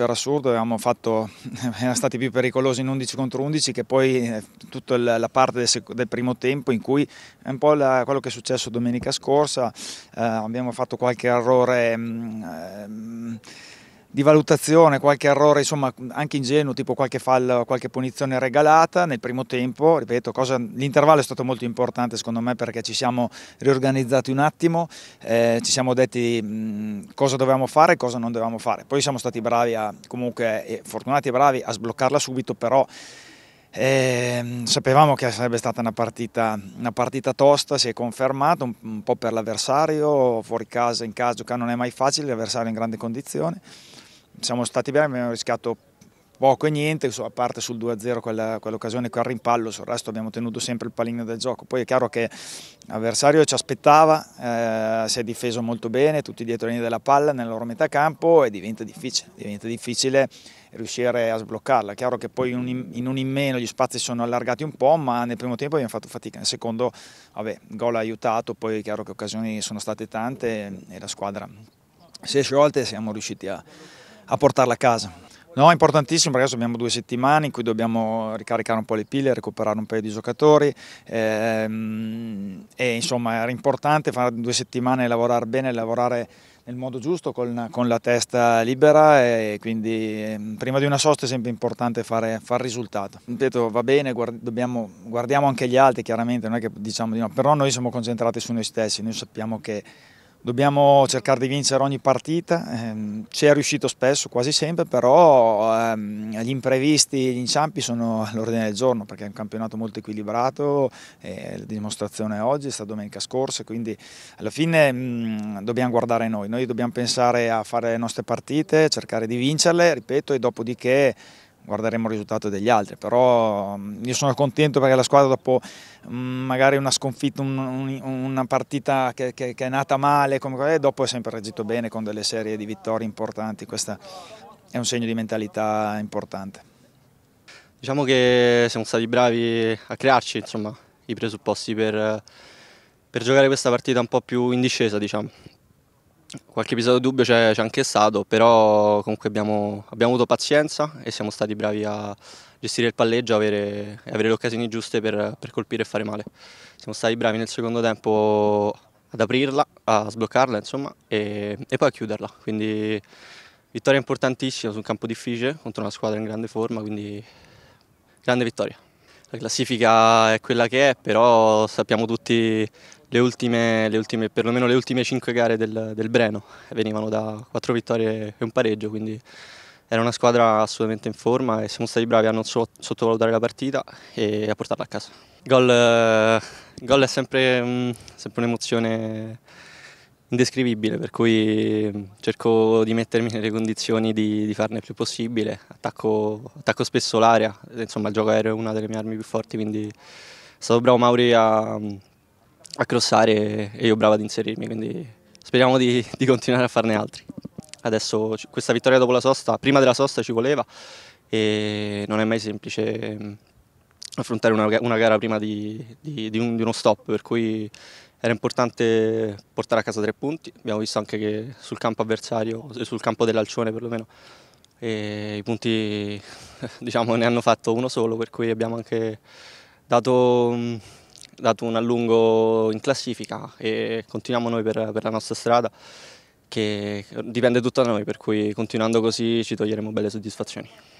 per assurdo fatto, erano stati più pericolosi in 11 contro 11 che poi eh, tutta la parte del, del primo tempo in cui è un po' la, quello che è successo domenica scorsa, eh, abbiamo fatto qualche errore... Mh, mm, ehm, mh, di valutazione, qualche errore insomma anche ingenuo, tipo qualche fallo, qualche punizione regalata nel primo tempo, ripeto, cosa, l'intervallo è stato molto importante secondo me perché ci siamo riorganizzati un attimo, eh, ci siamo detti mh, mm, cosa dovevamo fare e cosa non dovevamo fare, poi siamo stati bravi a, comunque, eh, fortunati e bravi a sbloccarla subito però eh, sapevamo che sarebbe stata una partita, una partita tosta, si è confermato un, un po' per l'avversario, fuori casa, in casa, giocare non è mai facile, l'avversario in grande condizione siamo stati bravi, abbiamo rischiato poco e niente, a parte sul 2-0 quell'occasione quell quel rimpallo, sul resto abbiamo tenuto sempre il pallino del gioco. Poi è chiaro che l'avversario ci aspettava, eh, si è difeso molto bene, tutti dietro la linea della palla nella loro metà campo e diventa difficile, diventa difficile riuscire a sbloccarla. È chiaro che poi in, in un in meno gli spazi sono allargati un po', ma nel primo tempo abbiamo fatto fatica, nel secondo vabbè, il gol ha aiutato, poi è chiaro che occasioni sono state tante e la squadra si è sciolta e siamo riusciti a a portarla a casa. No, è importantissimo perché adesso abbiamo due settimane in cui dobbiamo ricaricare un po' le pile, recuperare un paio di giocatori ehm, e insomma era importante fare due settimane e lavorare bene, lavorare nel modo giusto, con, con la testa libera e quindi ehm, prima di una sosta è sempre importante fare, fare risultato. Ripeto, va bene, guard, dobbiamo, guardiamo anche gli altri chiaramente, non è che diciamo di no, però noi siamo concentrati su noi stessi, noi sappiamo che Dobbiamo cercare di vincere ogni partita, ehm, ci è riuscito spesso, quasi sempre, però ehm, gli imprevisti, gli inciampi sono all'ordine del giorno perché è un campionato molto equilibrato, la dimostrazione è oggi, è stata domenica scorsa, quindi alla fine mm, dobbiamo guardare noi, noi dobbiamo pensare a fare le nostre partite, cercare di vincerle, ripeto, e dopodiché guarderemo il risultato degli altri, però mm, io sono contento perché la squadra dopo mm, magari una sconfitta, un, una partita che, che, che, è nata male, come quella, dopo è sempre reggito bene con delle serie di vittorie importanti, questo è un segno di mentalità importante. Diciamo che siamo stati bravi a crearci insomma, i presupposti per, per giocare questa partita un po' più in discesa. Diciamo. Qualche episodio dubbio c'è, anche stato, però comunque abbiamo, abbiamo, avuto pazienza e siamo stati bravi a gestire il palleggio avere, e avere le occasioni giuste per, per colpire e fare male. Siamo stati bravi nel secondo tempo ad aprirla, a sbloccarla insomma, e, e, poi a chiuderla. Quindi vittoria importantissima su un campo difficile contro una squadra in grande forma, quindi grande vittoria la classifica è quella che è, però sappiamo tutti le ultime, le ultime perlomeno le ultime 5 gare del, del, Breno, venivano da 4 vittorie e un pareggio, quindi era una squadra assolutamente in forma e siamo stati bravi a non sottovalutare la partita e a portarla a casa. Gol, gol è sempre, sempre un'emozione indescrivibile, per cui mm, cerco di mettermi nelle condizioni di, di farne il più possibile, attacco, attacco spesso l'area, insomma il gioco aereo è una delle mie armi più forti, quindi è stato bravo Mauri a, a crossare e io bravo ad inserirmi, quindi speriamo di, di continuare a farne altri. Adesso questa vittoria dopo la sosta, prima della sosta ci voleva e non è mai semplice mm, affrontare una, una gara prima di, di, di, un, di, uno stop, per cui era importante portare a casa tre punti, abbiamo visto anche che sul campo avversario, sul campo dell'Alcione perlomeno, i punti diciamo, ne hanno fatto uno solo, per cui abbiamo anche dato, dato un allungo in classifica e continuiamo noi per, per la nostra strada che dipende tutto da noi, per cui continuando così ci toglieremo belle soddisfazioni.